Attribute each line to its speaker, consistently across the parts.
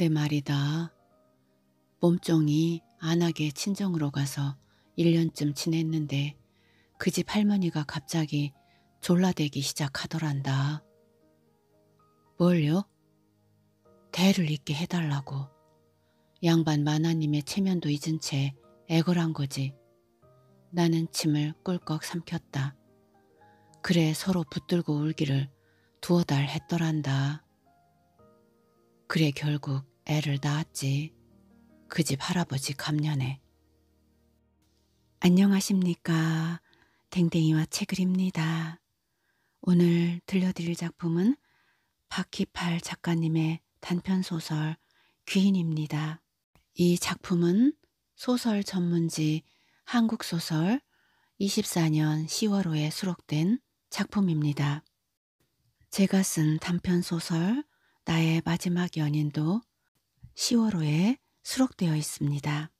Speaker 1: 그런데 말이다. 몸종이 안하게 친정으로 가서 1년쯤 지냈는데 그 집 할머니가 갑자기 졸라대기 시작하더란다. 뭘요? 대를 잇게 해달라고. 양반 마나님의 체면도 잊은 채 애걸한 거지. 나는 침을 꿀꺽 삼켰다. 그래 서로 붙들고 울기를 두어 달 했더란다. 그래 결국 애를 낳았지. 그 집 할아버지 감년에. 안녕하십니까. 댕댕이와 책을입니다. 오늘 들려드릴 작품은 박희팔 작가님의 단편소설 귀인입니다. 이 작품은 소설 전문지 한국소설 24년 10월호에 수록된 작품입니다. 제가 쓴 단편소설 나의 마지막 연인도 10월호에 수록되어 있습니다.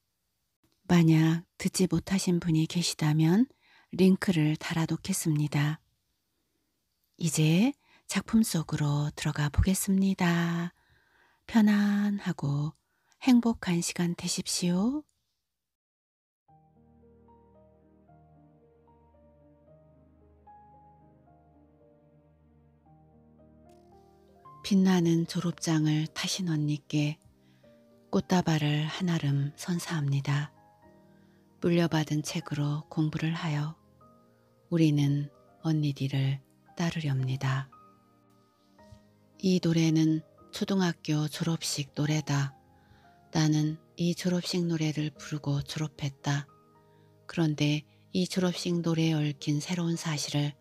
Speaker 1: 만약 듣지 못하신 분이 계시다면 링크를 달아놓겠습니다. 이제 작품 속으로 들어가 보겠습니다. 편안하고 행복한 시간 되십시오. 빛나는 졸업장을 타신 언니께 꽃다발을 한 아름 선사합니다. 물려받은 책으로 공부를 하여 우리는 언니디를 따르렵니다. 이 노래는 초등학교 졸업식 노래다. 나는 이 졸업식 노래를 부르고 졸업했다. 그런데 이 졸업식 노래에 얽힌 새로운 사실을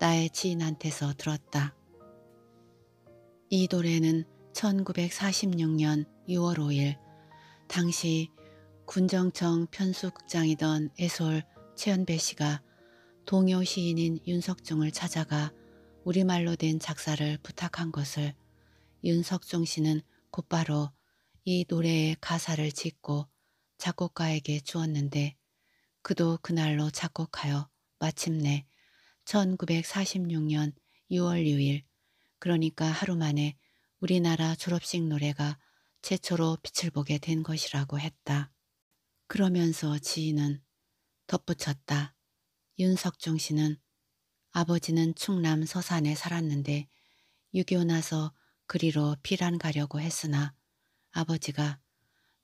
Speaker 1: 나의 지인한테서 들었다. 이 노래는 1946년 6월 5일 당시 군정청 편수국장이던 애솔 최연배 씨가 동요 시인인 윤석중을 찾아가 우리말로 된 작사를 부탁한 것을 윤석중 씨는 곧바로 이 노래의 가사를 짓고 작곡가에게 주었는데 그도 그날로 작곡하여 마침내 1946년 6월 6일 그러니까 하루 만에 우리나라 졸업식 노래가 최초로 빛을 보게 된 것이라고 했다. 그러면서 지인은 덧붙였다. 윤석중 씨는 아버지는 충남 서산에 살았는데 6 유교 나서 그리로 피란 가려고 했으나 아버지가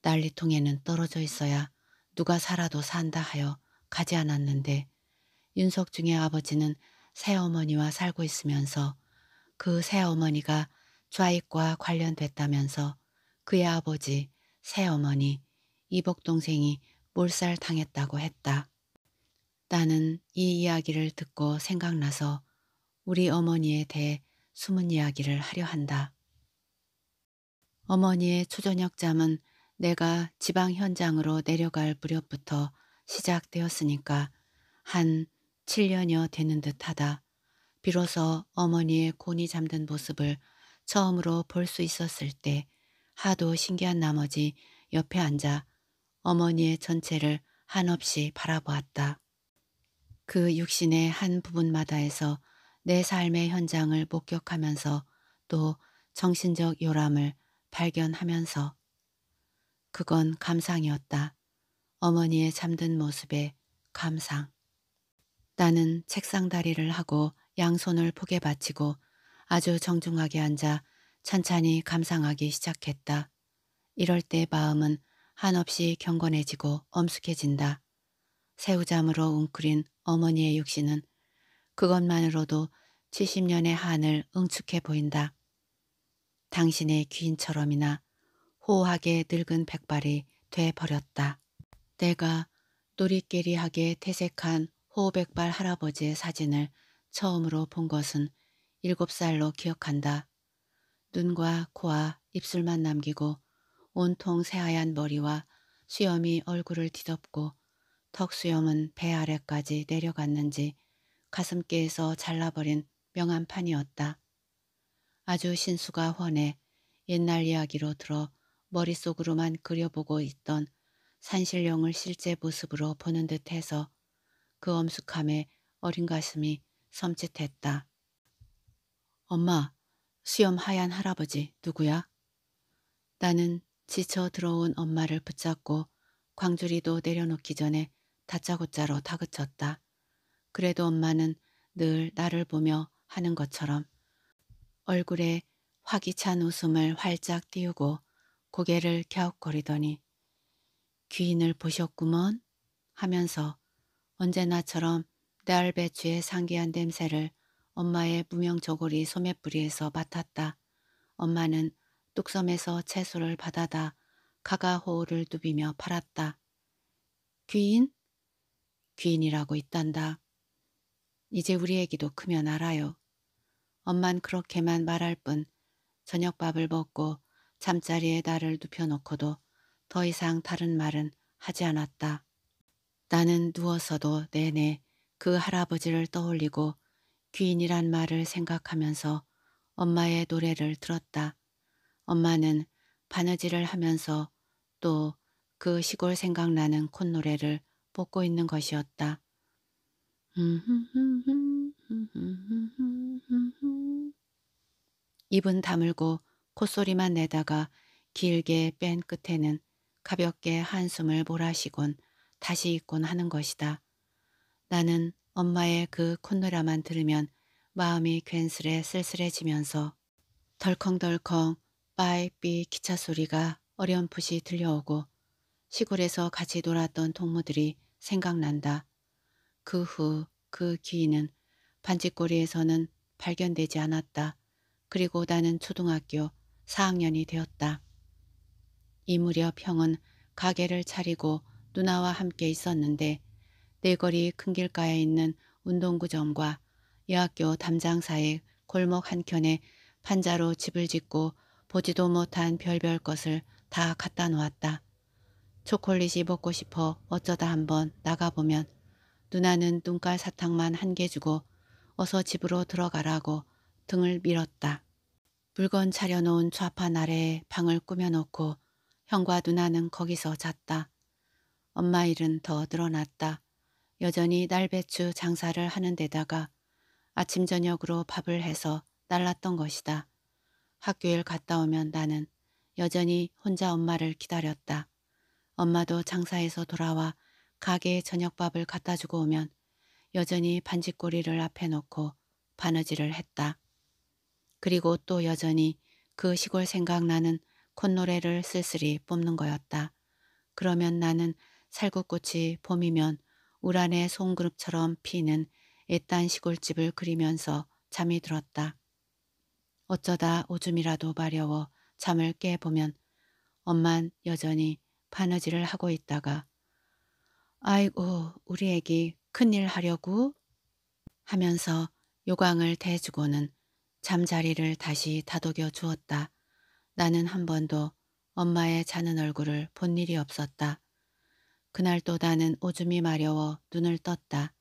Speaker 1: 난리통에는 떨어져 있어야 누가 살아도 산다 하여 가지 않았는데 윤석중의 아버지는 새어머니와 살고 있으면서 그 새어머니가 좌익과 관련됐다면서 그의 아버지, 새어머니, 이복동생이 몰살당했다고 했다. 나는 이 이야기를 듣고 생각나서 우리 어머니에 대해 숨은 이야기를 하려 한다. 어머니의 초저녁 잠은 내가 지방 현장으로 내려갈 무렵부터 시작되었으니까 한 7년여 되는 듯하다. 비로소 어머니의 곤히 잠든 모습을 처음으로 볼 수 있었을 때 하도 신기한 나머지 옆에 앉아 어머니의 전체를 한없이 바라보았다. 그 육신의 한 부분마다에서 내 삶의 현장을 목격하면서 또 정신적 요람을 발견하면서 그건 감상이었다. 어머니의 잠든 모습에 감상. 나는 책상 다리를 하고 양손을 폭에 받치고 아주 정중하게 앉아 찬찬히 감상하기 시작했다. 이럴 때 마음은 한없이 경건해지고 엄숙해진다. 새우잠으로 웅크린 어머니의 육신은 그것만으로도 70년의 한을 응축해 보인다. 당신의 귀인처럼이나 호하게 호 늙은 백발이 돼버렸다. 내가 놀이끼리하게 퇴색한 호백발 할아버지의 사진을 처음으로 본 것은 일곱 살로 기억한다. 눈과 코와 입술만 남기고 온통 새하얀 머리와 수염이 얼굴을 뒤덮고 턱수염은 배 아래까지 내려갔는지 가슴께에서 잘라버린 명한 판이었다. 아주 신수가 훤해 옛날 이야기로 들어 머릿속으로만 그려보고 있던 산신령을 실제 모습으로 보는 듯해서 그 엄숙함에 어린 가슴이 섬찟했다. 엄마, 수염 하얀 할아버지 누구야? 나는 지쳐 들어온 엄마를 붙잡고 광주리도 내려놓기 전에 다짜고짜로 다그쳤다. 그래도 엄마는 늘 나를 보며 하는 것처럼 얼굴에 화기찬 웃음을 활짝 띄우고 고개를 갸웃거리더니 귀인을 보셨구먼 하면서 언제나처럼 내 알배추의 상기한 냄새를 엄마의 무명 저고리 소맷부리에서 맡았다. 엄마는 뚝섬에서 채소를 받아다 가가호우를 누비며 팔았다. 귀인? 귀인이라고 있단다. 이제 우리 애기도 크면 알아요. 엄만 그렇게만 말할 뿐 저녁밥을 먹고 잠자리에 나를 눕혀놓고도 더 이상 다른 말은 하지 않았다. 나는 누워서도 내내 그 할아버지를 떠올리고 귀인이란 말을 생각하면서 엄마의 노래를 들었다. 엄마는 바느질을 하면서 또 그 시골 생각나는 콧노래를 뽑고 있는 것이었다. 입은 다물고 콧소리만 내다가 길게 뺀 끝에는 가볍게 한숨을 몰아쉬곤 다시 있곤 하는 것이다. 나는 엄마의 그 콧노라만 들으면 마음이 괜스레 쓸쓸해지면서 덜컹덜컹 빠이삐 기차 소리가 어렴풋이 들려오고 시골에서 같이 놀았던 동무들이 생각난다. 그 후그 그 기인은 반지꼬리에서는 발견되지 않았다. 그리고 나는 초등학교 4학년이 되었다. 이 무렵 형은 가게를 차리고 누나와 함께 있었는데 네거리 큰 길가에 있는 운동구점과 여학교 담장 사이 골목 한켠에 판자로 집을 짓고 보지도 못한 별별 것을 다 갖다 놓았다. 초콜릿이 먹고 싶어 어쩌다 한번 나가보면 누나는 눈깔 사탕만 한 개 주고 어서 집으로 들어가라고 등을 밀었다. 물건 차려놓은 좌판 아래에 방을 꾸며놓고 형과 누나는 거기서 잤다. 엄마 일은 더 늘어났다. 여전히 날배추 장사를 하는 데다가 아침 저녁으로 밥을 해서 날랐던 것이다. 학교에 갔다 오면 나는 여전히 혼자 엄마를 기다렸다. 엄마도 장사에서 돌아와 가게에 저녁밥을 갖다 주고 오면 여전히 반지꼬리를 앞에 놓고 바느질을 했다. 그리고 또 여전히 그 시골 생각나는 콧노래를 쓸쓸히 뽑는 거였다. 그러면 나는 살구꽃이 봄이면 우란의 송그룹처럼 피는 애딴 시골집을 그리면서 잠이 들었다. 어쩌다 오줌이라도 마려워 잠을 깨보면 엄만 여전히 바느질을 하고 있다가 아이고 우리 애기 큰일 하려고 하면서 요강을 대주고는 잠자리를 다시 다독여 주었다. 나는 한 번도 엄마의 자는 얼굴을 본 일이 없었다. 그날 도 나는 오줌이 마려워 눈을 떴다.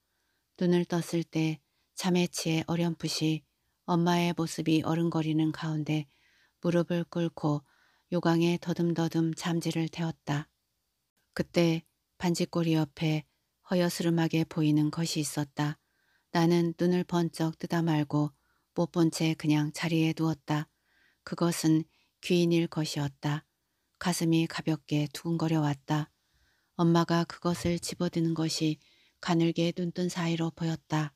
Speaker 1: 눈을 떴을 때 잠에 취해 어렴풋이 엄마의 모습이 어른거리는 가운데 무릎을 꿇고 요강에 더듬더듬 잠지를 태웠다. 그때 반지꼬리 옆에 허여스름하게 보이는 것이 있었다. 나는 눈을 번쩍 뜨다 말고 못 본 채 그냥 자리에 누웠다. 그것은 귀인일 것이었다. 가슴이 가볍게 두근거려 왔다. 엄마가 그것을 집어드는 것이 가늘게 눈뜬 사이로 보였다.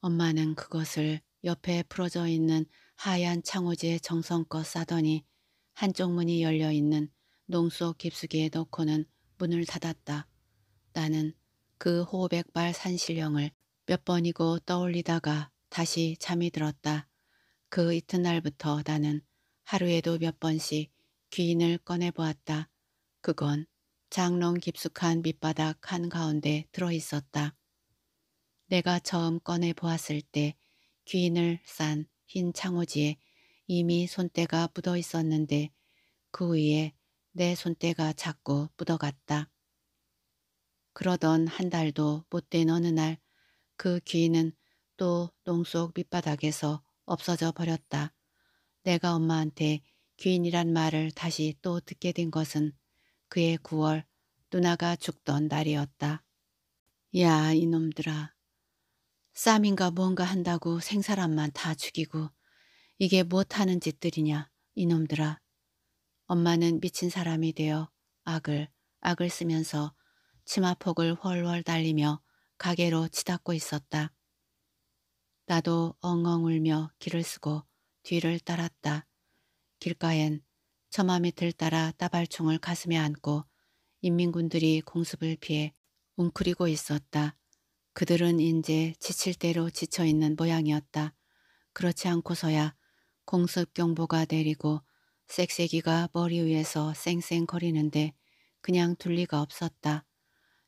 Speaker 1: 엄마는 그것을 옆에 풀어져 있는 하얀 창호지에 정성껏 싸더니 한쪽 문이 열려있는 농속 깊숙이에 넣고는 문을 닫았다. 나는 그 호백발 산신령을 몇 번이고 떠올리다가 다시 잠이 들었다. 그 이튿날부터 나는 하루에도 몇 번씩 귀인을 꺼내보았다. 그건 장롱 깊숙한 밑바닥 한가운데 들어있었다. 내가 처음 꺼내 보았을 때 귀인을 싼 흰 창호지에 이미 손때가 묻어 있었는데 그 위에 내 손때가 자꾸 묻어갔다. 그러던 한 달도 못된 어느 날 그 귀인은 또 농속 밑바닥에서 없어져 버렸다. 내가 엄마한테 귀인이란 말을 다시 또 듣게 된 것은 그해 9월 누나가 죽던 날이었다. 야 이놈들아. 쌈인가 뭔가 한다고 생사람만 다 죽이고 이게 못하는 짓들이냐 이놈들아. 엄마는 미친 사람이 되어 악을 악을 쓰면서 치마폭을 훨훨 달리며 가게로 치닫고 있었다. 나도 엉엉 울며 길을 쓰고 뒤를 따랐다. 길가엔 처마 밑을 따라 따발총을 가슴에 안고 인민군들이 공습을 피해 웅크리고 있었다. 그들은 이제 지칠 대로 지쳐 있는 모양이었다. 그렇지 않고서야 공습 경보가 내리고 쌕쌕이가 머리 위에서 쌩쌩거리는데 그냥 둘 리가 없었다.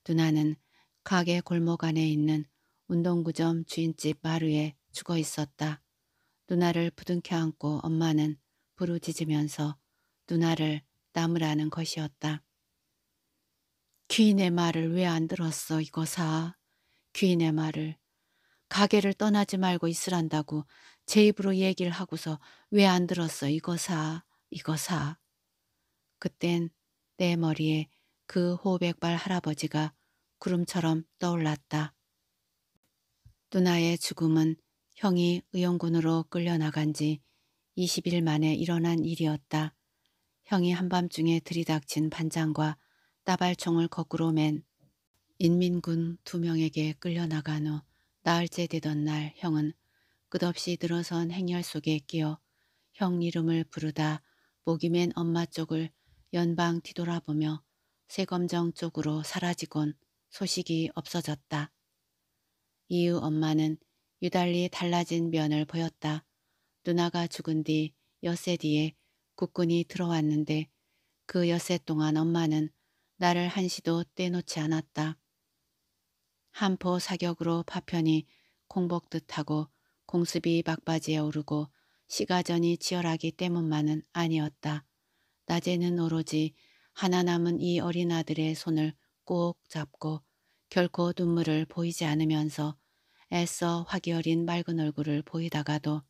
Speaker 1: 누나는 가게 골목 안에 있는 운동구점 주인집 마루에 죽어 있었다. 누나를 부둥켜 안고 엄마는 부르짖으면서 누나를 남으라는 것이었다. 귀인의 말을 왜 안 들었어 이거사. 귀인의 말을. 가게를 떠나지 말고 있으란다고 제 입으로 얘기를 하고서 왜 안 들었어 이거사 이거사. 그땐 내 머리에 그 호백발 할아버지가 구름처럼 떠올랐다. 누나의 죽음은 형이 의용군으로 끌려나간 지 20일 만에 일어난 일이었다. 형이 한밤중에 들이닥친 반장과 따발총을 거꾸로 맨 인민군 두 명에게 끌려나간 후 나흘째 되던 날 형은 끝없이 들어선 행렬 속에 끼어 형 이름을 부르다 목이 맨 엄마 쪽을 연방 뒤돌아보며 세검정 쪽으로 사라지곤 소식이 없어졌다. 이후 엄마는 유달리 달라진 면을 보였다. 누나가 죽은 뒤 엿새 뒤에 국군이 들어왔는데 그 여세 동안 엄마는 나를 한시도 떼놓지 않았다. 한포 사격으로 파편이 공복듯하고 공습이 막바지에 오르고 시가전이 치열하기 때문만은 아니었다. 낮에는 오로지 하나 남은 이 어린 아들의 손을 꼭 잡고 결코 눈물을 보이지 않으면서 애써 화기 어린 맑은 얼굴을 보이다가도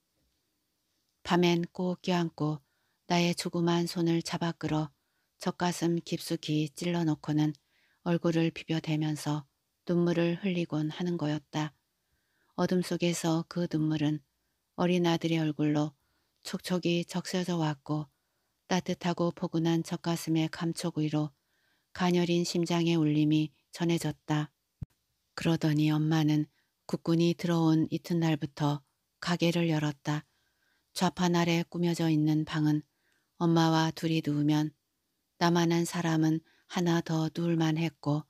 Speaker 1: 밤엔 꼭 껴안고 나의 조그만 손을 잡아 끌어 젖가슴 깊숙이 찔러놓고는 얼굴을 비벼대면서 눈물을 흘리곤 하는 거였다. 어둠 속에서 그 눈물은 어린 아들의 얼굴로 촉촉이 적셔져 왔고 따뜻하고 포근한 젖가슴의 감촉 위로 가녀린 심장의 울림이 전해졌다. 그러더니 엄마는 국군이 들어온 이튿날부터 가게를 열었다. 좌판 아래 꾸며져 있는 방은 엄마와 둘이 누우면 나만 한 사람은 하나 더 누울만 했고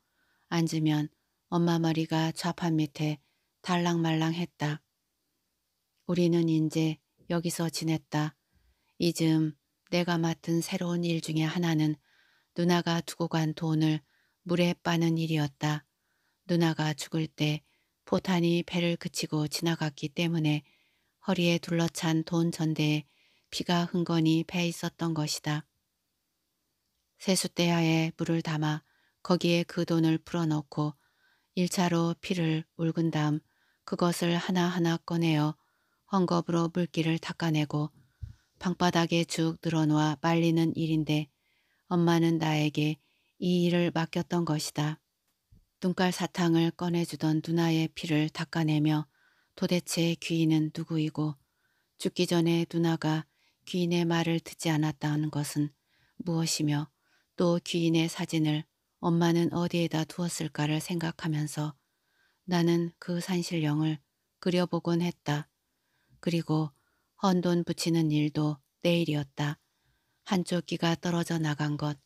Speaker 1: 앉으면 엄마 머리가 좌판 밑에 달랑말랑했다. 우리는 이제 여기서 지냈다. 이즘 내가 맡은 새로운 일 중에 하나는 누나가 두고 간 돈을 물에 빠는 일이었다. 누나가 죽을 때 포탄이 배를 그치고 지나갔기 때문에 허리에 둘러찬 돈 전대에 피가 흥건히 배 있었던 것이다. 세숫대야에 물을 담아 거기에 그 돈을 풀어넣고 1차로 피를 울근 다음 그것을 하나하나 꺼내어 헝겊으로 물기를 닦아내고 방바닥에 쭉 늘어놓아 말리는 일인데 엄마는 나에게 이 일을 맡겼던 것이다. 눈깔 사탕을 꺼내주던 누나의 피를 닦아내며 도대체 귀인은 누구이고 죽기 전에 누나가 귀인의 말을 듣지 않았다는 것은 무엇이며 또 귀인의 사진을 엄마는 어디에다 두었을까를 생각하면서 나는 그 산신령을 그려보곤 했다. 그리고 헌돈 붙이는 일도 내일이었다. 한쪽 귀가 떨어져 나간 것,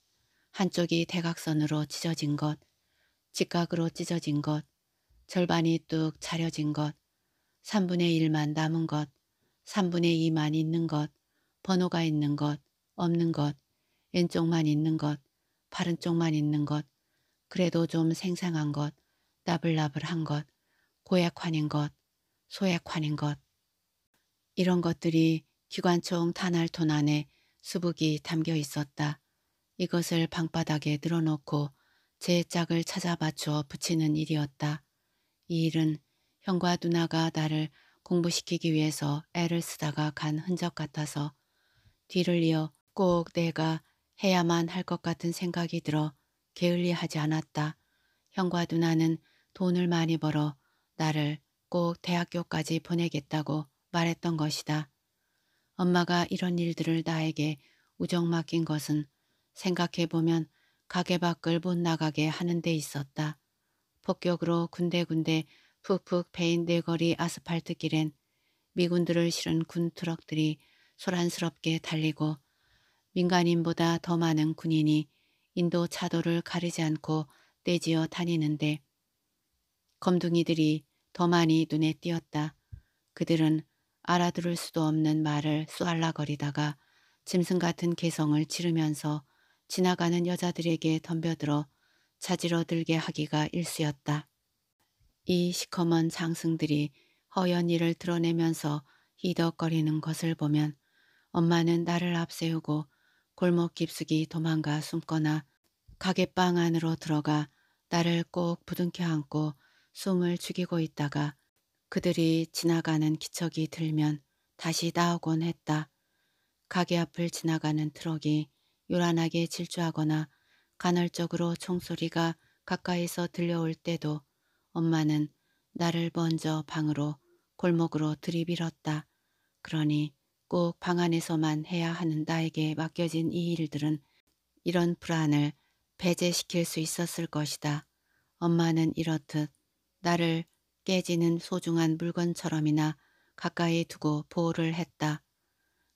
Speaker 1: 한쪽이 대각선으로 찢어진 것, 직각으로 찢어진 것, 절반이 뚝 차려진 것, 3분의 1만 남은 것, 3분의 2만 있는 것, 번호가 있는 것, 없는 것, 왼쪽만 있는 것, 바른 쪽만 있는 것, 그래도 좀 생생한 것, 나불나불한 것, 고약환인 것, 소약환인 것. 이런 것들이 기관총 탄알톤 안에 수북이 담겨 있었다. 이것을 방바닥에 늘어놓고 제 짝을 찾아 맞추어 붙이는 일이었다. 이 일은 형과 누나가 나를 공부시키기 위해서 애를 쓰다가 간 흔적 같아서 뒤를 이어 꼭 내가 해야만 할 것 같은 생각이 들어 게을리하지 않았다. 형과 누나는 돈을 많이 벌어 나를 꼭 대학교까지 보내겠다고 말했던 것이다. 엄마가 이런 일들을 나에게 우정 맡긴 것은 생각해보면 가게 밖을 못 나가게 하는 데 있었다. 폭격으로 군데군데 푹푹 베인 네거리 아스팔트 길엔 미군들을 실은 군 트럭들이 소란스럽게 달리고 민간인보다 더 많은 군인이 인도 차도를 가리지 않고 떼지어 다니는데 검둥이들이 더 많이 눈에 띄었다. 그들은 알아들을 수도 없는 말을 쏘알라거리다가 짐승 같은 개성을 지르면서 지나가는 여자들에게 덤벼들어 자지러들게 하기가 일쑤였다. 이 시커먼 장승들이 허연 일을 드러내면서 히덕거리는 것을 보면 엄마는 나를 앞세우고 골목 깊숙이 도망가 숨거나 가게방 안으로 들어가 나를 꼭 부둥켜 안고 숨을 죽이고 있다가 그들이 지나가는 기척이 들면 다시 나오곤 했다. 가게 앞을 지나가는 트럭이 요란하게 질주하거나 간헐적으로 총소리가 가까이서 들려올 때도 엄마는 나를 먼저 방으로 골목으로 들이밀었다. 그러니 꼭방 안에서만 해야 하는 나에게 맡겨진 이 일들은 이런 불안을 배제시킬 수 있었을 것이다. 엄마는 이렇듯 나를 깨지는 소중한 물건처럼이나 가까이 두고 보호를 했다.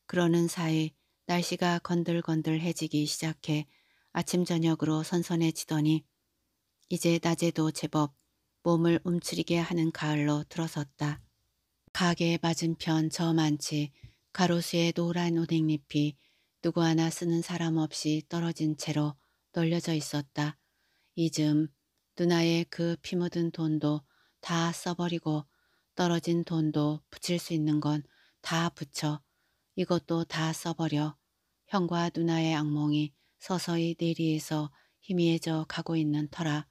Speaker 1: 그러는 사이 날씨가 건들건들해지기 시작해 아침 저녁으로 선선해지더니 이제 낮에도 제법 몸을 움츠리게 하는 가을로 들어섰다. 가게 맞은편 저만치 가로수의 노란 오뎅잎이 누구 하나 쓰는 사람 없이 떨어진 채로 널려져 있었다. 이즘 누나의 그 피 묻은 돈도 다 써버리고 떨어진 돈도 붙일 수 있는 건 다 붙여 이것도 다 써버려 형과 누나의 악몽이 서서히 내리에서 희미해져 가고 있는 터라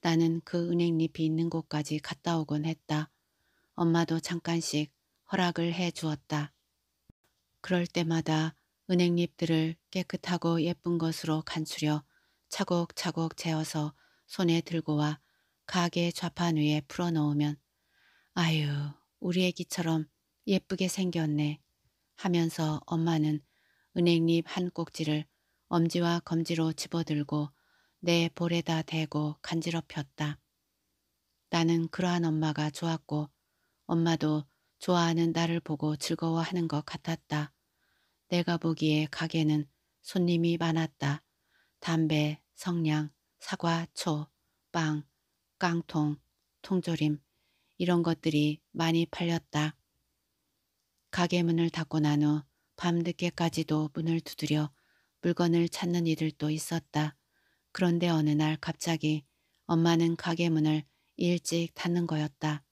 Speaker 1: 나는 그 은행잎이 있는 곳까지 갔다 오곤 했다. 엄마도 잠깐씩 허락을 해 주었다. 그럴 때마다 은행잎들을 깨끗하고 예쁜 것으로 간추려 차곡차곡 재어서 손에 들고 와 가게 좌판 위에 풀어놓으면 아유 우리 애기처럼 예쁘게 생겼네 하면서 엄마는 은행잎 한 꼭지를 엄지와 검지로 집어들고 내 볼에다 대고 간지럽혔다. 나는 그러한 엄마가 좋았고 엄마도 좋아하는 나를 보고 즐거워하는 것 같았다. 내가 보기에 가게는 손님이 많았다. 담배, 성냥, 사과, 초, 빵, 깡통, 통조림 이런 것들이 많이 팔렸다. 가게 문을 닫고 난 후 밤늦게까지도 문을 두드려 물건을 찾는 이들도 있었다. 그런데 어느 날 갑자기 엄마는 가게 문을 일찍 닫는 거였다.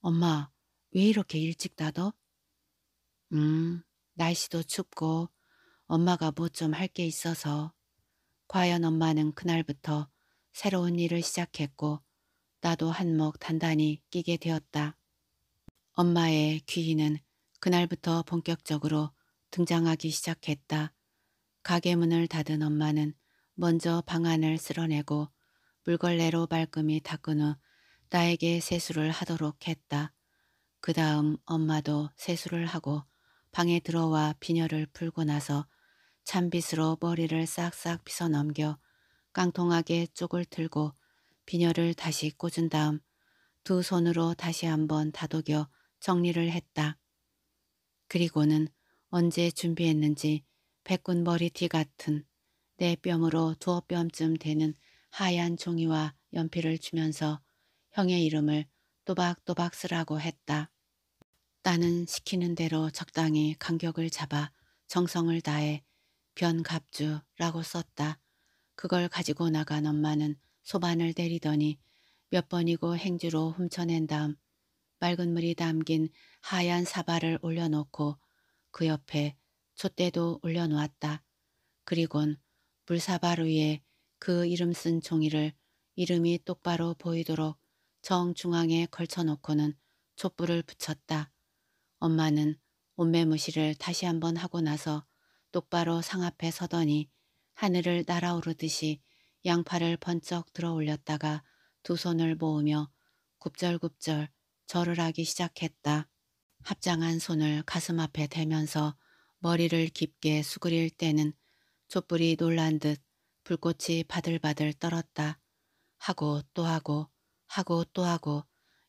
Speaker 1: 엄마, 왜 이렇게 일찍 닫어? 음, 날씨도 춥고 엄마가 뭐 좀 할 게 있어서 과연 엄마는 그날부터 새로운 일을 시작했고 나도 한몫 단단히 끼게 되었다. 엄마의 귀인은 그날부터 본격적으로 등장하기 시작했다. 가게 문을 닫은 엄마는 먼저 방안을 쓸어내고 물걸레로 발금이 닦은 후 나에게 세수를 하도록 했다. 그 다음 엄마도 세수를 하고 방에 들어와 비녀를 풀고 나서 찬빗으로 머리를 싹싹 빗어 넘겨 깡통하게 쪽을 틀고 비녀를 다시 꽂은 다음 두 손으로 다시 한번 다독여 정리를 했다. 그리고는 언제 준비했는지 백군 머리띠 같은 내 뼘으로 두어 뼘쯤 되는 하얀 종이와 연필을 주면서 형의 이름을 또박또박 쓰라고 했다. 나는 시키는 대로 적당히 간격을 잡아 정성을 다해 변갑주라고 썼다. 그걸 가지고 나간 엄마는 소반을 때리더니 몇 번이고 행주로 훔쳐낸 다음 맑은 물이 담긴 하얀 사발을 올려놓고 그 옆에 촛대도 올려놓았다. 그리곤 물사발 위에 그 이름 쓴 종이를 이름이 똑바로 보이도록 정중앙에 걸쳐놓고는 촛불을 붙였다. 엄마는 옷매무시를 다시 한번 하고 나서 똑바로 상 앞에 서더니 하늘을 날아오르듯이 양팔을 번쩍 들어 올렸다가 두 손을 모으며 굽절굽절 절을 하기 시작했다. 합장한 손을 가슴 앞에 대면서 머리를 깊게 수그릴 때는 촛불이 놀란 듯 불꽃이 바들바들 떨었다. 하고 또 하고 하고 또 하고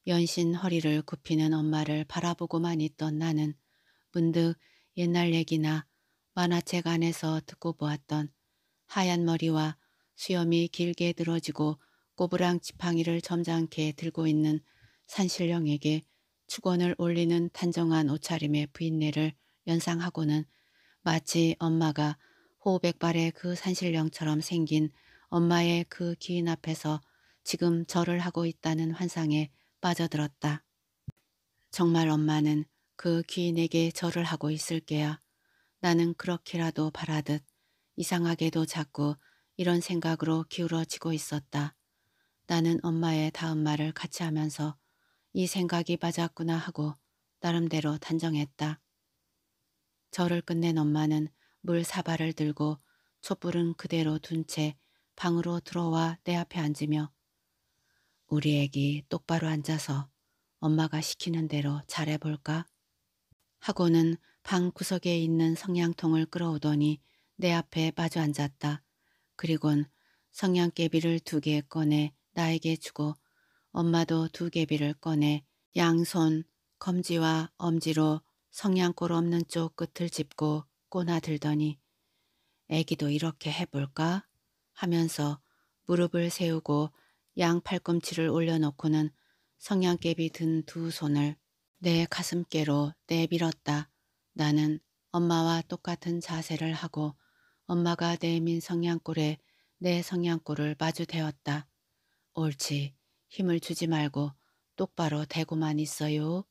Speaker 1: 연신 허리를 굽히는 엄마를 바라보고만 있던 나는 문득 옛날 얘기나 만화책 안에서 듣고 보았던 하얀 머리와 수염이 길게 늘어지고 꼬부랑 지팡이를 점잖게 들고 있는 산신령에게 축원을 올리는 단정한 옷차림의 부인네를 연상하고는 마치 엄마가 호백발의 그 산신령처럼 생긴 엄마의 그 기인 앞에서 지금 절을 하고 있다는 환상에 빠져들었다. 정말 엄마는 그 귀인에게 절을 하고 있을게야. 나는 그렇게라도 바라듯 이상하게도 자꾸 이런 생각으로 기울어지고 있었다. 나는 엄마의 다음 말을 같이 하면서 이 생각이 맞았구나 하고 나름대로 단정했다. 절을 끝낸 엄마는 물 사발을 들고 촛불은 그대로 둔 채 방으로 들어와 내 앞에 앉으며 우리 애기 똑바로 앉아서 엄마가 시키는 대로 잘해볼까? 하고는 방 구석에 있는 성냥통을 끌어오더니 내 앞에 빠져 앉았다. 그리곤 성냥개비를 두 개 꺼내 나에게 주고 엄마도 두 개비를 꺼내 양손 검지와 엄지로 성냥골 없는 쪽 끝을 짚고 꼬나들더니 애기도 이렇게 해볼까? 하면서 무릎을 세우고 양 팔꿈치를 올려놓고는 성냥개비 든 두 손을 내 가슴께로 내밀었다. 나는 엄마와 똑같은 자세를 하고 엄마가 내민 성냥골에 내 성냥골을 마주대었다. 옳지. 힘을 주지 말고 똑바로 대고만 있어요.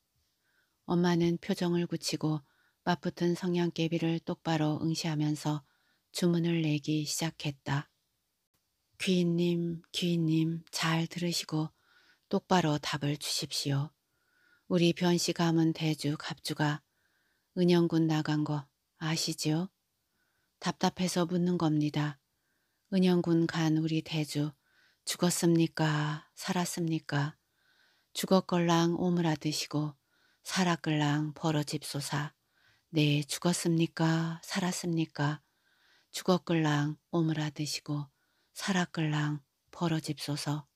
Speaker 1: 엄마는 표정을 굳히고 맞붙은 성냥개비를 똑바로 응시하면서 주문을 내기 시작했다. 귀인님, 귀인님 잘 들으시고 똑바로 답을 주십시오. 우리 변씨 가문 대주 갑주가 은영군 나간 거 아시지요? 답답해서 묻는 겁니다. 은영군 간 우리 대주 죽었습니까? 살았습니까? 죽었걸랑 오므라 드시고 살았걸랑 벌어집소사. 네, 죽었습니까? 살았습니까? 죽었걸랑 오므라 드시고 사라끌랑 벌어집소서.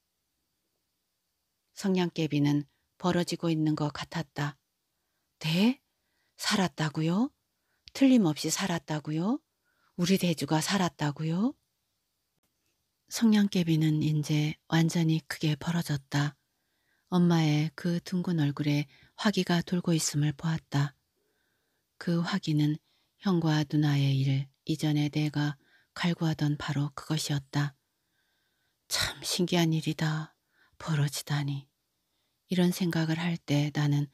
Speaker 1: 성냥개비는 벌어지고 있는 것 같았다. 네? 살았다고요? 틀림없이 살았다고요? 우리 대주가 살았다고요? 성냥개비는 이제 완전히 크게 벌어졌다. 엄마의 그 둥근 얼굴에 화기가 돌고 있음을 보았다. 그 화기는 형과 누나의 일, 이전에 내가 갈구하던 바로 그것이었다. 참 신기한 일이다. 벌어지다니. 이런 생각을 할 때 나는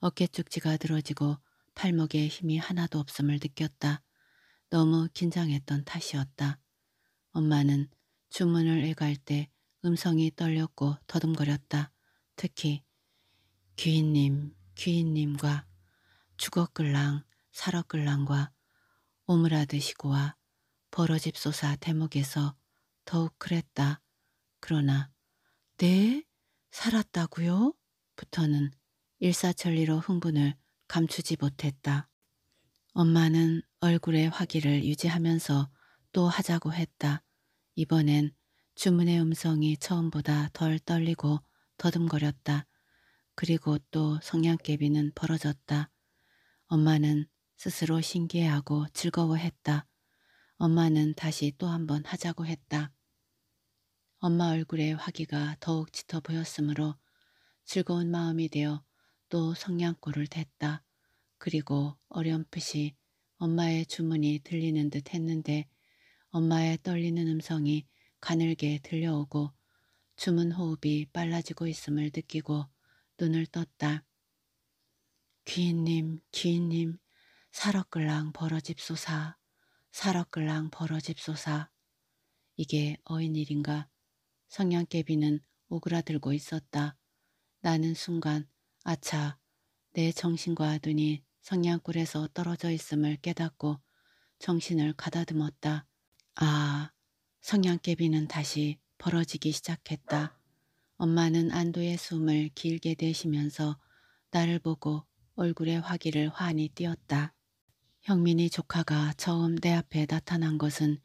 Speaker 1: 어깨축지가 늘어지고 팔목에 힘이 하나도 없음을 느꼈다. 너무 긴장했던 탓이었다. 엄마는 주문을 읽을 때 음성이 떨렸고 더듬거렸다. 특히 귀인님, 귀인님과 죽걱글랑살럭글랑과 오므라드 시고와 벌어집소사 대목에서 더욱 그랬다. 그러나 네? 살았다고요? 부터는 일사천리로 흥분을 감추지 못했다. 엄마는 얼굴의 화기를 유지하면서 또 하자고 했다. 이번엔 주문의 음성이 처음보다 덜 떨리고 더듬거렸다. 그리고 또 성냥개비는 벌어졌다. 엄마는 스스로 신기해하고 즐거워했다. 엄마는 다시 또 한 번 하자고 했다. 엄마 얼굴에 화기가 더욱 짙어 보였으므로 즐거운 마음이 되어 또 성냥골을 댔다. 그리고 어렴풋이 엄마의 주문이 들리는 듯 했는데 엄마의 떨리는 음성이 가늘게 들려오고 주문 호흡이 빨라지고 있음을 느끼고 눈을 떴다. 귀인님, 귀인님, 사럭글랑 벌어집소사. 사럭글랑 벌어집소사. 이게 어인일인가. 성냥개비는 오그라들고 있었다. 나는 순간 아차 내 정신과 눈이 성냥굴에서 떨어져 있음을 깨닫고 정신을 가다듬었다. 아 성냥개비는 다시 벌어지기 시작했다. 엄마는 안도의 숨을 길게 내쉬면서 나를 보고 얼굴에 화기를 환히 띄었다. 형민이 조카가 처음 내 앞에 나타난 것은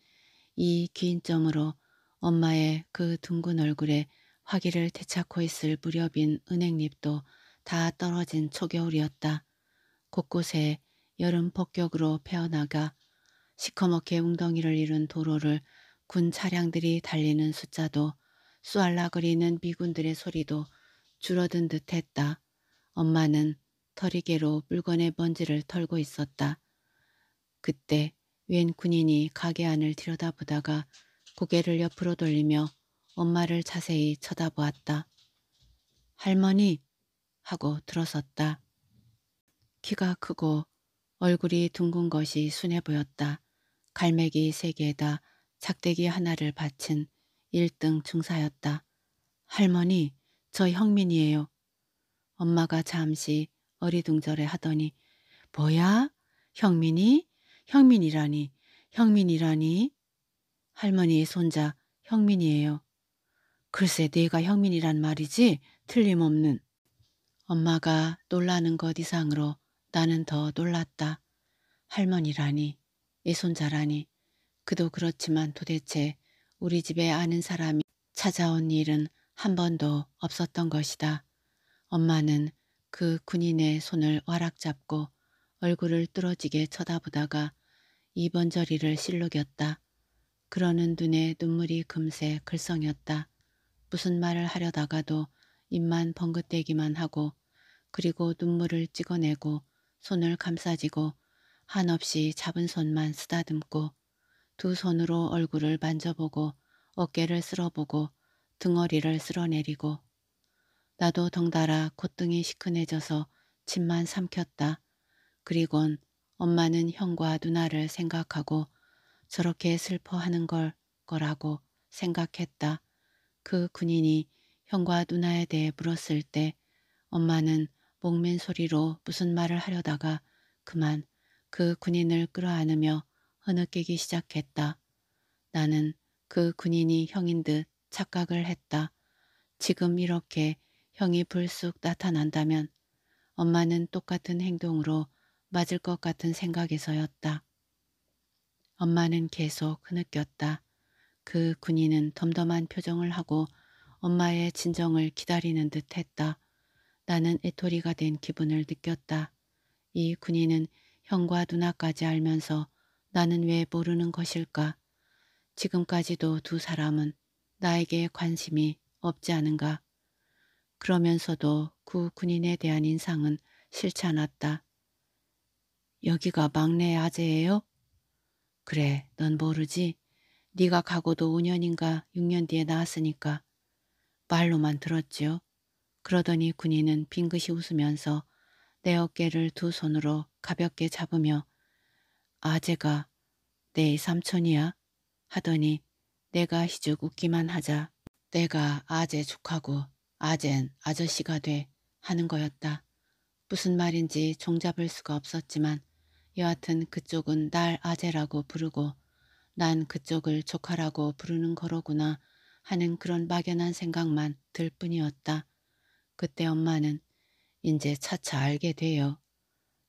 Speaker 1: 이 귀인점으로 엄마의 그 둥근 얼굴에 화기를 되찾고 있을 무렵인 은행잎도 다 떨어진 초겨울이었다. 곳곳에 여름 폭격으로 패어나가 시커멓게 웅덩이를 이룬 도로를 군 차량들이 달리는 숫자도 쏘알라거리는 미군들의 소리도 줄어든 듯했다. 엄마는 털이개로 물건의 먼지를 털고 있었다. 그때 웬 군인이 가게 안을 들여다보다가 고개를 옆으로 돌리며 엄마를 자세히 쳐다보았다. 할머니 하고 들어섰다. 키가 크고 얼굴이 둥근 것이 순해 보였다. 갈매기 세 개에다 작대기 하나를 바친 1등 중사였다. 할머니, 저 형민이에요. 엄마가 잠시 어리둥절해 하더니 뭐야? 형민이? 형민이라니, 형민이라니. 할머니의 손자 형민이에요. 글쎄 네가 형민이란 말이지 틀림없는. 엄마가 놀라는 것 이상으로 나는 더 놀랐다. 할머니라니, 애 손자라니. 그도 그렇지만 도대체 우리 집에 아는 사람이 찾아온 일은 한 번도 없었던 것이다. 엄마는 그 군인의 손을 와락 잡고 얼굴을 뚫어지게 쳐다보다가 2번 저리를 실룩였다. 그러는 눈에 눈물이 금세 글썽였다. 무슨 말을 하려다가도 입만 벙긋대기만 하고 그리고 눈물을 찍어내고 손을 감싸지고 한없이 잡은 손만 쓰다듬고 두 손으로 얼굴을 만져보고 어깨를 쓸어보고 등어리를 쓸어내리고 나도 덩달아 콧등이 시큰해져서 침만 삼켰다. 그리곤 엄마는 형과 누나를 생각하고 저렇게 슬퍼하는 걸 거라고 생각했다. 그 군인이 형과 누나에 대해 물었을 때 엄마는 목맨 소리로 무슨 말을 하려다가 그만 그 군인을 끌어안으며 흐느끼기 시작했다. 나는 그 군인이 형인 듯 착각을 했다. 지금 이렇게 형이 불쑥 나타난다면 엄마는 똑같은 행동으로 맞을 것 같은 생각에서였다. 엄마는 계속 흐느꼈다. 그 군인은 덤덤한 표정을 하고 엄마의 진정을 기다리는 듯 했다. 나는 애토리가 된 기분을 느꼈다. 이 군인은 형과 누나까지 알면서 나는 왜 모르는 것일까? 지금까지도 두 사람은 나에게 관심이 없지 않은가? 그러면서도 그 군인에 대한 인상은 싫지 않았다. 여기가 막내 아재예요? 그래, 넌 모르지. 네가 가고도 5년인가 6년 뒤에 나왔으니까 말로만 들었지요. 그러더니 군인은 빙긋이 웃으면서 내 어깨를 두 손으로 가볍게 잡으며 아재가 내 삼촌이야 하더니 내가 희죽 웃기만 하자 내가 아재 죽하고 아젠 아저씨가 돼 하는 거였다. 무슨 말인지 종잡을 수가 없었지만 여하튼 그쪽은 날 아재라고 부르고 난 그쪽을 조카라고 부르는 거로구나 하는 그런 막연한 생각만 들 뿐이었다. 그때 엄마는 이제 차차 알게 돼요.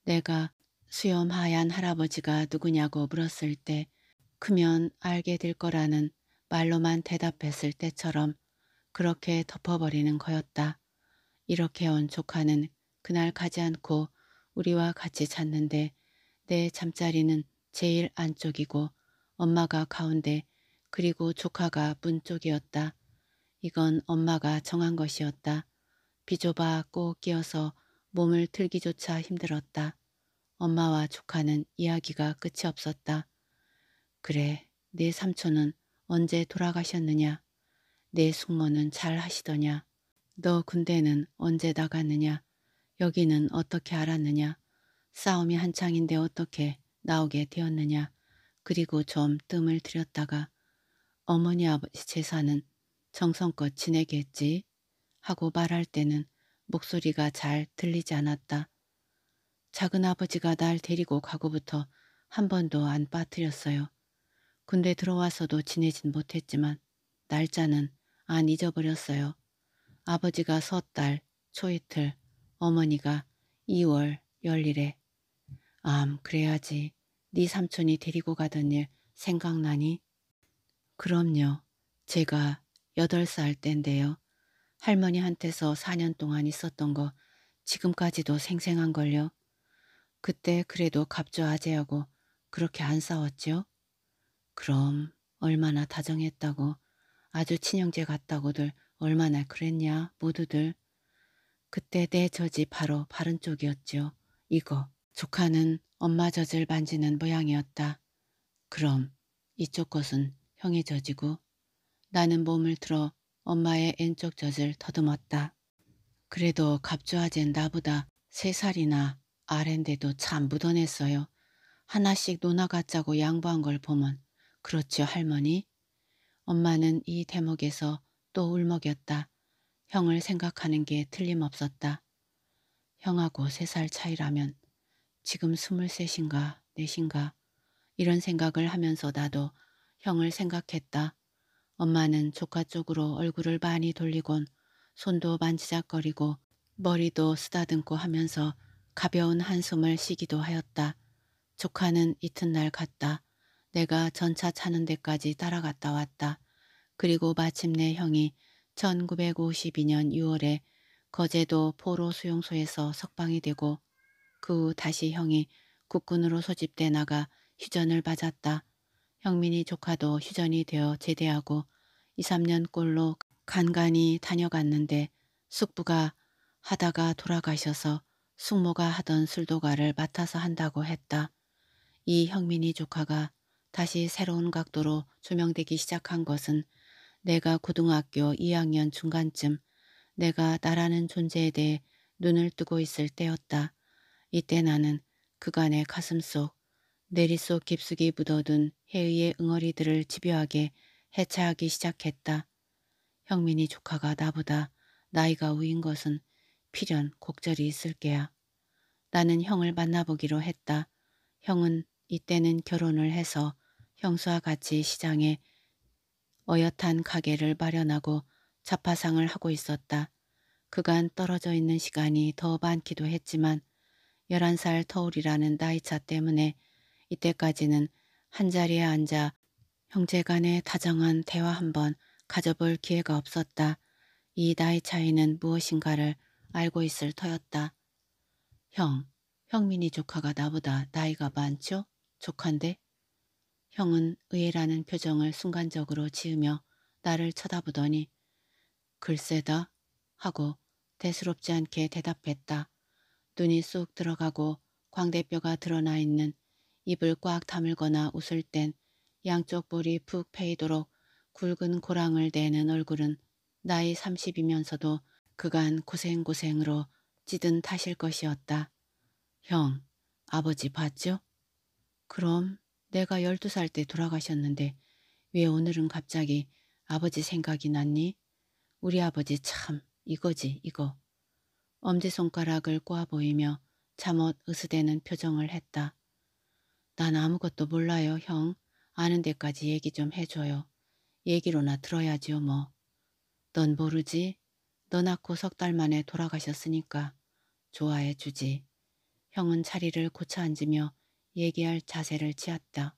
Speaker 1: 내가 수염 하얀 할아버지가 누구냐고 물었을 때 크면 알게 될 거라는 말로만 대답했을 때처럼 그렇게 덮어버리는 거였다. 이렇게 온 조카는 그날 가지 않고 우리와 같이 잤는데 내 잠자리는 제일 안쪽이고 엄마가 가운데 그리고 조카가 문 쪽이었다. 이건 엄마가 정한 것이었다. 비좁아 꼭 끼어서 몸을 틀기조차 힘들었다. 엄마와 조카는 이야기가 끝이 없었다. 그래, 내 삼촌은 언제 돌아가셨느냐? 내 숙모는 잘 하시더냐? 너 군대는 언제 나갔느냐? 여기는 어떻게 알았느냐? 싸움이 한창인데 어떻게 나오게 되었느냐. 그리고 좀 뜸을 들였다가 어머니 아버지 제사는 정성껏 지내겠지 하고 말할 때는 목소리가 잘 들리지 않았다. 작은아버지가 날 데리고 가고부터 한 번도 안 빠뜨렸어요. 군대 들어와서도 지내진 못했지만 날짜는 안 잊어버렸어요. 아버지가 섣달, 초이틀, 어머니가 2월 열일에 암, 그래야지. 네 삼촌이 데리고 가던 일 생각나니? 그럼요. 제가 여덟 살땐데요 할머니한테서 4년 동안 있었던 거 지금까지도 생생한걸요. 그때 그래도 갑주 아재하고 그렇게 안 싸웠죠? 그럼 얼마나 다정했다고 아주 친형제 같다고들 얼마나 그랬냐 모두들. 그때 내 저지 바로 바른 쪽이었죠. 이거 조카는 엄마 젖을 만지는 모양이었다. 그럼 이쪽 것은 형의 젖이고 나는 몸을 들어 엄마의 왼쪽 젖을 더듬었다. 그래도 갑주아젠 나보다 세 살이나 아랜데도 참 묻어냈어요. 하나씩 노나 갖자고 양보한 걸 보면 그렇죠 할머니? 엄마는 이 대목에서 또 울먹였다. 형을 생각하는 게 틀림없었다. 형하고 세 살 차이라면 지금 스물셋인가 넷인가 이런 생각을 하면서 나도 형을 생각했다. 엄마는 조카 쪽으로 얼굴을 많이 돌리곤 손도 만지작거리고 머리도 쓰다듬고 하면서 가벼운 한숨을 쉬기도 하였다. 조카는 이튿날 갔다. 내가 전차 차는 데까지 따라갔다 왔다. 그리고 마침내 형이 1952년 6월에 거제도 포로 수용소에서 석방이 되고 그후 다시 형이 국군으로 소집돼 나가 휴전을 받았다 형민이 조카도 휴전이 되어 제대하고 2, 3년 꼴로 간간히 다녀갔는데 숙부가 하다가 돌아가셔서 숙모가 하던 술도가를 맡아서 한다고 했다. 이 형민이 조카가 다시 새로운 각도로 조명되기 시작한 것은 내가 고등학교 2학년 중간쯤 내가 나라는 존재에 대해 눈을 뜨고 있을 때였다. 이때 나는 그간의 가슴 속 내리 속 깊숙이 묻어둔 해의의 응어리들을 집요하게 해체하기 시작했다. 형민이 조카가 나보다 나이가 우인 것은 필연 곡절이 있을 게야. 나는 형을 만나보기로 했다. 형은 이때는 결혼을 해서 형수와 같이 시장에 어엿한 가게를 마련하고 자파상을 하고 있었다. 그간 떨어져 있는 시간이 더 많기도 했지만 1 1살 터울이라는 나이차 때문에 이때까지는 한자리에 앉아 형제 간의 다정한 대화 한번 가져볼 기회가 없었다. 이 나이 차이는 무엇인가를 알고 있을 터였다. 형, 형민이 조카가 나보다 나이가 많죠? 조카인데? 형은 의외라는 표정을 순간적으로 지으며 나를 쳐다보더니 글쎄다 하고 대수롭지 않게 대답했다. 눈이 쏙 들어가고 광대뼈가 드러나 있는 입을 꽉 다물거나 웃을 땐 양쪽 볼이 푹 패이도록 굵은 고랑을 내는 얼굴은 나이 30이면서도 그간 고생고생으로 찌든 탓일 것이었다. 형, 아버지 봤죠? 그럼 내가 12살 때 돌아가셨는데 왜 오늘은 갑자기 아버지 생각이 났니? 우리 아버지 참 이거지 이거. 엄지손가락을 꼬아 보이며 잠옷 으스대는 표정을 했다. 난 아무것도 몰라요, 형. 아는 데까지 얘기 좀 해줘요. 얘기로나 들어야지요, 뭐. 넌 모르지? 너 낳고 석 달 만에 돌아가셨으니까 좋아해 주지. 형은 자리를 고쳐 앉으며 얘기할 자세를 취했다.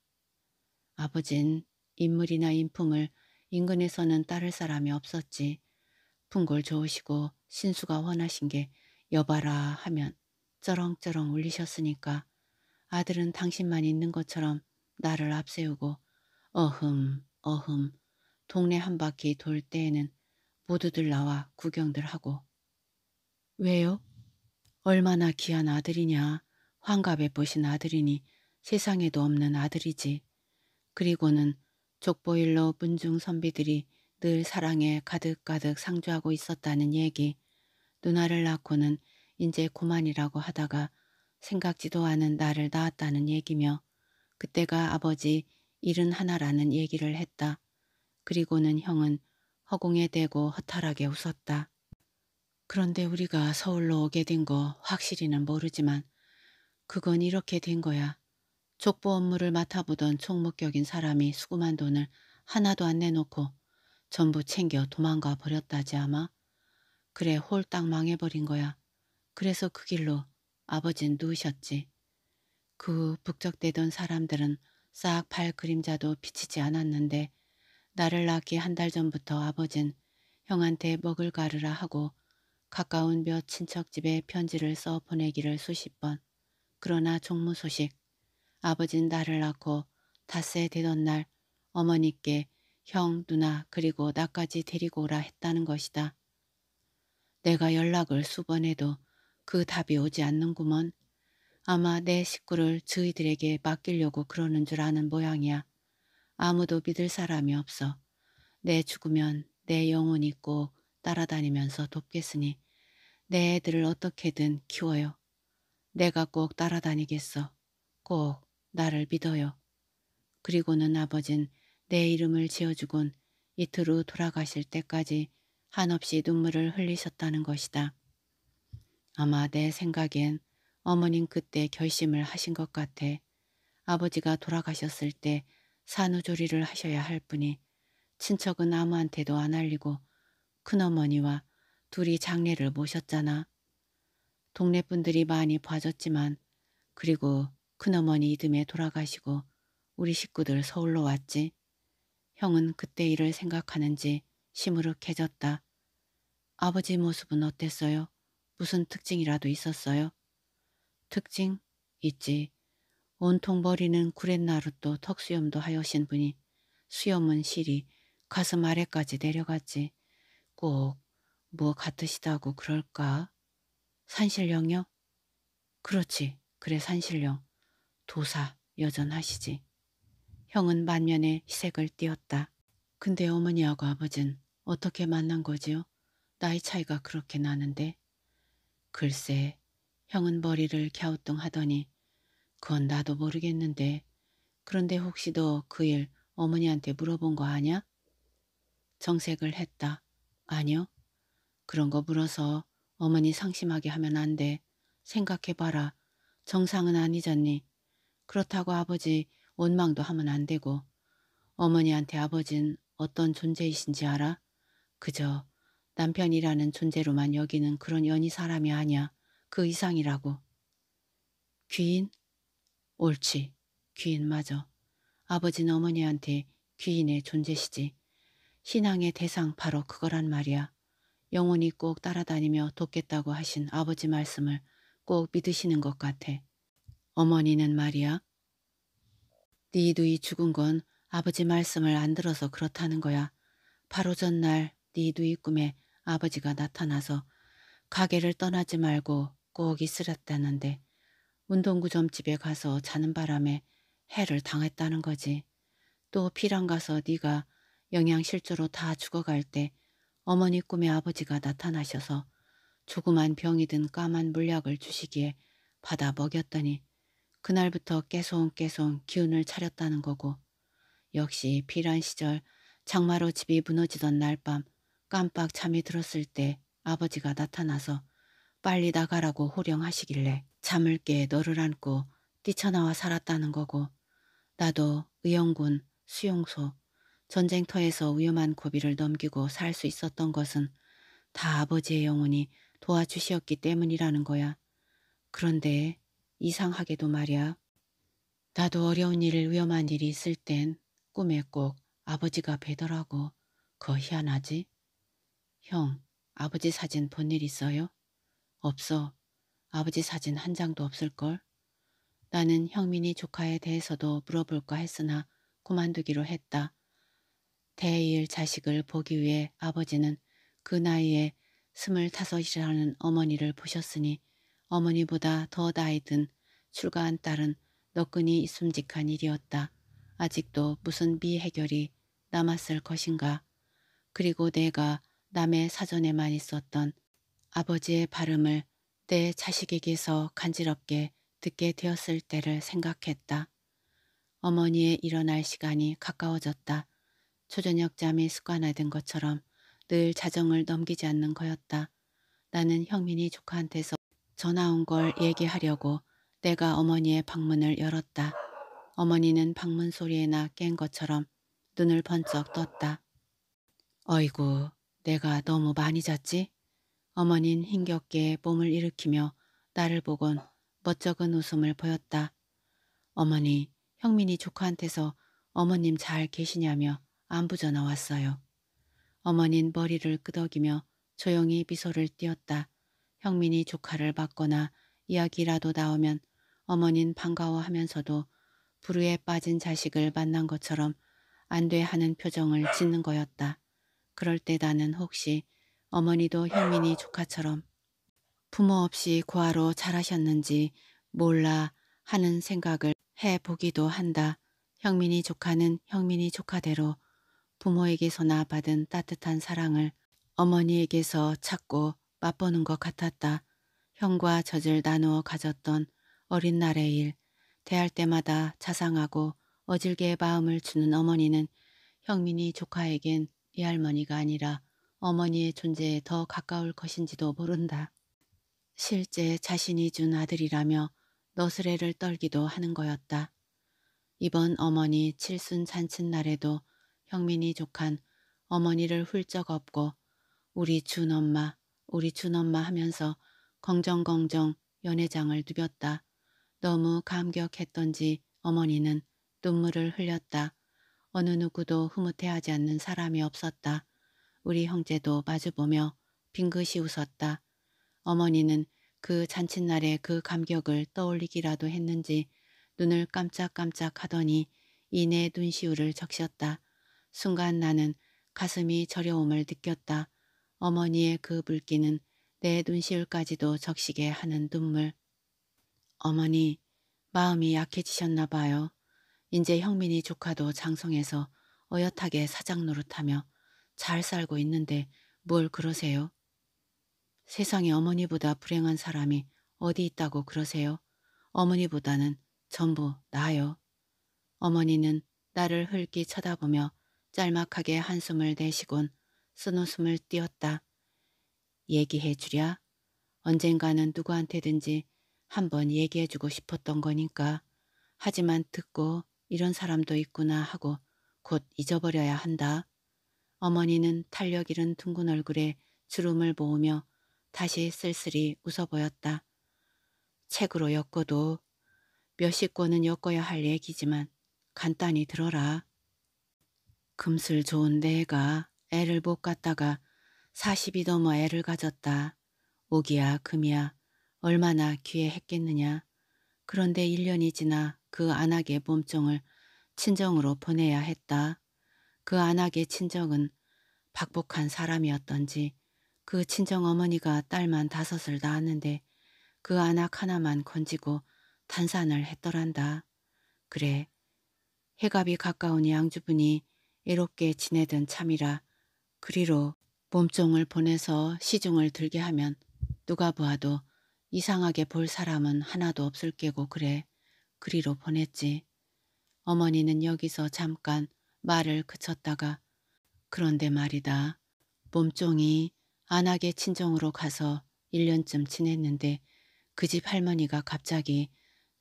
Speaker 1: 아버진 인물이나 인품을 인근에서는 따를 사람이 없었지. 풍골 좋으시고 신수가 원하신 게 여봐라 하면 쩌렁쩌렁 울리셨으니까 아들은 당신만 있는 것처럼 나를 앞세우고 어흠 어흠 동네 한 바퀴 돌 때에는 모두들 나와 구경들 하고 왜요? 얼마나 귀한 아들이냐 환갑에 보신 아들이니 세상에도 없는 아들이지 그리고는 족보일로 문중 선비들이 늘 사랑에 가득가득 상주하고 있었다는 얘기 누나를 낳고는 이제 고만이라고 하다가 생각지도 않은 나를 낳았다는 얘기며 그때가 아버지 일은 하나라는 얘기를 했다. 그리고는 형은 허공에 대고 허탈하게 웃었다. 그런데 우리가 서울로 오게 된 거 확실히는 모르지만 그건 이렇게 된 거야. 족보 업무를 맡아보던 총목격인 사람이 수금만 돈을 하나도 안 내놓고 전부 챙겨 도망가 버렸다지 아마. 그래 홀딱 망해버린 거야. 그래서 그 길로 아버진 누우셨지. 그 북적대던 사람들은 싹 발 그림자도 비치지 않았는데 나를 낳기 한 달 전부터 아버진 형한테 먹을 가르라 하고 가까운 몇 친척 집에 편지를 써 보내기를 수십 번. 그러나 종무 소식. 아버진 나를 낳고 닷새 되던 날 어머니께 형, 누나 그리고 나까지 데리고 오라 했다는 것이다. 내가 연락을 수번해도 그 답이 오지 않는구먼. 아마 내 식구를 저희들에게 맡기려고 그러는 줄 아는 모양이야. 아무도 믿을 사람이 없어. 내 죽으면 내 영혼이 꼭 따라다니면서 돕겠으니 내 애들을 어떻게든 키워요. 내가 꼭 따라다니겠어. 꼭 나를 믿어요. 그리고는 아버진 내 이름을 지어주곤 이틀 후 돌아가실 때까지 한없이 눈물을 흘리셨다는 것이다. 아마 내 생각엔 어머님 그때 결심을 하신 것 같아. 아버지가 돌아가셨을 때 산후조리를 하셔야 할 뿐이 친척은 아무한테도 안 알리고 큰어머니와 둘이 장례를 모셨잖아. 동네 분들이 많이 봐줬지만 그리고 큰어머니 이듬해 돌아가시고 우리 식구들 서울로 왔지. 형은 그때 일을 생각하는지 시무룩해졌다. 아버지 모습은 어땠어요? 무슨 특징이라도 있었어요? 특징? 있지. 온통 머리는 구렛나룻도 턱수염도 하여신 분이 수염은 실이 가슴 아래까지 내려갔지. 꼭 뭐 같으시다고 그럴까? 산신령요? 그렇지. 그래 산신령. 도사 여전하시지. 형은 만면에 희색을 띄었다. 근데 어머니하고 아버진 어떻게 만난 거지요? 나이 차이가 그렇게 나는데 글쎄 형은 머리를 갸우뚱하더니 그건 나도 모르겠는데 그런데 혹시 너 그 일 어머니한테 물어본 거 아냐? 정색을 했다. 아니요. 그런 거 물어서 어머니 상심하게 하면 안 돼. 생각해봐라. 정상은 아니잖니. 그렇다고 아버지 원망도 하면 안 되고 어머니한테 아버진 어떤 존재이신지 알아? 그저 남편이라는 존재로만 여기는 그런 연이 사람이 아니야. 그 이상이라고. 귀인? 옳지. 귀인 맞아. 아버지는 어머니한테 귀인의 존재시지. 신앙의 대상 바로 그거란 말이야. 영원히 꼭 따라다니며 돕겠다고 하신 아버지 말씀을 꼭 믿으시는 것 같아. 어머니는 말이야. 니 누이 죽은 건 아버지 말씀을 안 들어서 그렇다는 거야. 바로 전날 니 누이 꿈에 아버지가 나타나서 가게를 떠나지 말고 꼭 있으랬다는데 운동구점 집에 가서 자는 바람에 해를 당했다는 거지. 또 피랑 가서 네가 영양실조로 다 죽어갈 때 어머니 꿈에 아버지가 나타나셔서 조그만 병이든 까만 물약을 주시기에 받아 먹였더니 그날부터 깨송깨송 기운을 차렸다는 거고 역시 피란 시절 장마로 집이 무너지던 날밤 깜빡 잠이 들었을 때 아버지가 나타나서 빨리 나가라고 호령하시길래 잠을 깨 너를 안고 뛰쳐나와 살았다는 거고 나도 의영군, 수용소, 전쟁터에서 위험한 고비를 넘기고 살 수 있었던 것은 다 아버지의 영혼이 도와주시었기 때문이라는 거야. 그런데 이상하게도 말이야. 나도 어려운 일, 위험한 일이 있을 땐 꿈에 꼭 아버지가 배더라고. 그 희한하지? 형, 아버지 사진 본 일 있어요? 없어. 아버지 사진 한 장도 없을걸? 나는 형민이 조카에 대해서도 물어볼까 했으나 그만두기로 했다. 대일 자식을 보기 위해 아버지는 그 나이에 스물다섯이라는 어머니를 보셨으니 어머니보다 더 나이 든 출가한 딸은 너끈히 숨직한 일이었다. 아직도 무슨 미해결이 남았을 것인가. 그리고 내가 남의 사전에만 있었던 아버지의 발음을 내 자식에게서 간지럽게 듣게 되었을 때를 생각했다. 어머니의 일어날 시간이 가까워졌다. 초저녁 잠이 습관화된 것처럼 늘 자정을 넘기지 않는 거였다. 나는 형민이 조카한테서 전화 온 걸 얘기하려고 내가 어머니의 방문을 열었다. 어머니는 방문 소리에나 깬 것처럼 눈을 번쩍 떴다. 어이구 내가 너무 많이 잤지? 어머니는 힘겹게 몸을 일으키며 나를 보곤 멋쩍은 웃음을 보였다. 어머니, 형민이 조카한테서 어머님 잘 계시냐며 안부져 나왔어요. 어머니는 머리를 끄덕이며 조용히 미소를 띄었다. 형민이 조카를 받거나 이야기라도 나오면 어머니는 반가워하면서도 불우에 빠진 자식을 만난 것처럼 안돼 하는 표정을 짓는 거였다. 그럴 때 나는 혹시 어머니도 현민이 조카처럼 부모 없이 고아로 자라셨는지 몰라 하는 생각을 해보기도 한다. 형민이 조카는 형민이 조카대로 부모에게서나 받은 따뜻한 사랑을 어머니에게서 찾고 맛보는 것 같았다. 형과 젖을 나누어 가졌던 어린 날의 일, 대할 때마다 자상하고 어질게 마음을 주는 어머니는 형민이 조카에겐 이 할머니가 아니라 어머니의 존재에 더 가까울 것인지도 모른다. 실제 자신이 준 아들이라며 너스레를 떨기도 하는 거였다. 이번 어머니 칠순 잔칫날에도 형민이 족한 어머니를 훌쩍 업고 우리 준엄마, 우리 준엄마 하면서 공정공정 연회장을 누볐다. 너무 감격했던지 어머니는 눈물을 흘렸다. 어느 누구도 흐뭇해하지 않는 사람이 없었다. 우리 형제도 마주보며 빙긋이 웃었다. 어머니는 그 잔칫날의 그 감격을 떠올리기라도 했는지 눈을 깜짝깜짝 하더니 이내 눈시울을 적셨다. 순간 나는 가슴이 저려움을 느꼈다. 어머니의 그 물기는 내 눈시울까지도 적시게 하는 눈물. 어머니, 마음이 약해지셨나 봐요. 이제 형민이 조카도 장성해서 어엿하게 사장 노릇하며 잘 살고 있는데 뭘 그러세요? 세상에 어머니보다 불행한 사람이 어디 있다고 그러세요? 어머니보다는 전부 나요. 어머니는 나를 흘기 쳐다보며 짤막하게 한숨을 내쉬곤 쓴 웃음을 띄었다. 얘기해 주랴? 언젠가는 누구한테든지 한번 얘기해주고 싶었던 거니까. 하지만 듣고 이런 사람도 있구나 하고 곧 잊어버려야 한다. 어머니는 탄력 잃은 둥근 얼굴에 주름을 모으며 다시 쓸쓸히 웃어 보였다. 책으로 엮어도 몇십 권은 엮어야 할 얘기지만 간단히 들어라. 금슬 좋은 내가 애를 못 갖다가 40이 넘어 애를 가졌다. 오기야 금이야 얼마나 귀에 했겠느냐. 그런데 1년이 지나 그 안악의 몸종을 친정으로 보내야 했다. 그 안악의 친정은 박복한 사람이었던지 그 친정 어머니가 딸만 다섯을 낳았는데 그 안악 하나만 건지고 단산을 했더란다. 그래, 해갑이 가까운 양주분이 이롭게 지내던 참이라 그리로 몸종을 보내서 시중을 들게 하면 누가 보아도 이상하게 볼 사람은 하나도 없을 게고 그래 그리로 보냈지. 어머니는 여기서 잠깐 말을 그쳤다가 그런데 말이다. 몸종이 안하게 친정으로 가서 1년쯤 지냈는데 그 집 할머니가 갑자기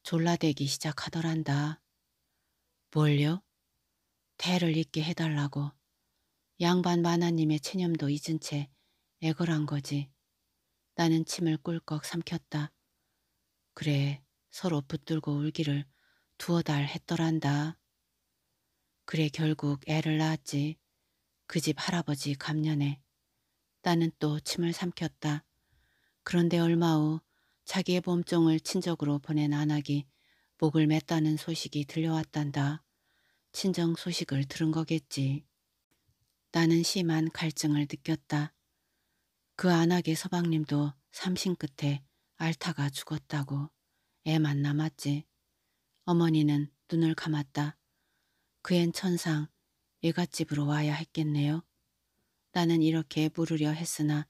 Speaker 1: 졸라대기 시작하더란다. 뭘요? 대를 잇게 해달라고. 양반 마나님의 체념도 잊은 채 애걸한 거지. 나는 침을 꿀꺽 삼켰다. 그래 서로 붙들고 울기를 두어 달 했더란다. 그래 결국 애를 낳았지. 그 집 할아버지 감년에. 나는 또 침을 삼켰다. 그런데 얼마 후 자기의 몸종을친적으로 보낸 안학이 목을 맸다는 소식이 들려왔단다. 친정 소식을 들은 거겠지. 나는 심한 갈증을 느꼈다. 그안하의 서방님도 삼신 끝에 알타가 죽었다고 애만 남았지. 어머니는 눈을 감았다. 그엔 천상 외갓집으로 와야 했겠네요. 나는 이렇게 물으려 했으나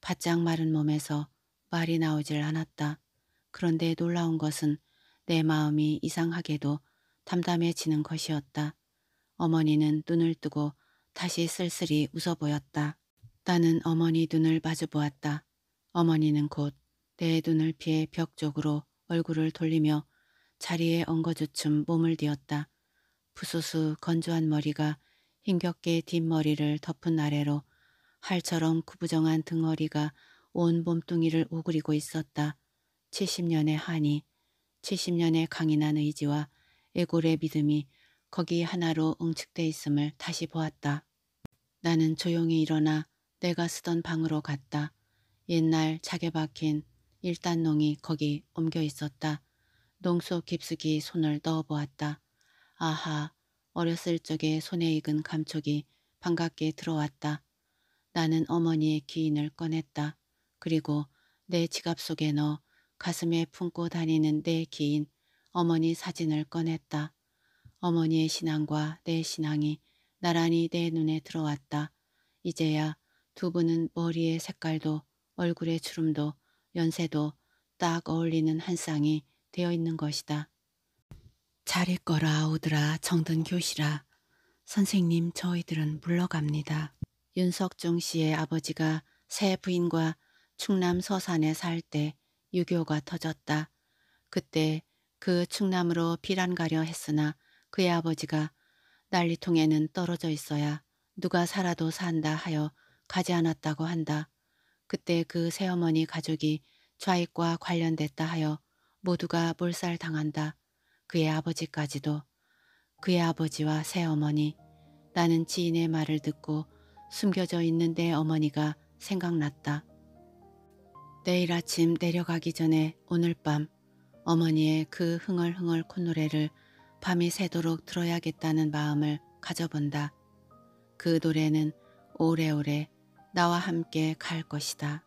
Speaker 1: 바짝 마른 몸에서 말이 나오질 않았다. 그런데 놀라운 것은 내 마음이 이상하게도 담담해지는 것이었다. 어머니는 눈을 뜨고 다시 쓸쓸히 웃어 보였다. 나는 어머니 눈을 마주보았다. 어머니는 곧 내 눈을 피해 벽 쪽으로 얼굴을 돌리며 자리에 엉거주춤 몸을 띄었다 부수수 건조한 머리가 힘겹게 뒷머리를 덮은 아래로 할처럼 구부정한 등허리가 온 몸뚱이를 오그리고 있었다. 70년의 한이, 70년의 강인한 의지와 애골의 믿음이 거기 하나로 응축돼 있음을 다시 보았다. 나는 조용히 일어나 내가 쓰던 방으로 갔다. 옛날 자개 박힌 일단농이 거기 옮겨 있었다. 농 속 깊숙이 손을 넣어보았다. 아하, 어렸을 적에 손에 익은 감촉이 반갑게 들어왔다. 나는 어머니의 기인을 꺼냈다. 그리고 내 지갑 속에 넣어 가슴에 품고 다니는 내 기인 어머니 사진을 꺼냈다. 어머니의 신앙과 내 신앙이 나란히 내 눈에 들어왔다. 이제야 두 분은 머리의 색깔도 얼굴의 주름도 연세도 딱 어울리는 한 쌍이 되어 있는 것이다. 잘 있거라 오드라 정든 교시라 선생님 저희들은 물러갑니다. 윤석중 씨의 아버지가 새 부인과 충남 서산에 살 때 유교가 터졌다. 그때 그 충남으로 피란 가려 했으나 그의 아버지가 난리통에는 떨어져 있어야 누가 살아도 산다 하여 가지 않았다고 한다. 그때 그 새어머니 가족이 좌익과 관련됐다 하여 모두가 몰살당한다. 그의 아버지까지도 그의 아버지와 새어머니 나는 지인의 말을 듣고 숨겨져 있는 내 어머니가 생각났다. 내일 아침 내려가기 전에 오늘 밤 어머니의 그 흥얼흥얼 콧노래를 밤이 새도록 들어야겠다는 마음을 가져본다. 그 노래는 오래오래 나와 함께 갈 것이다.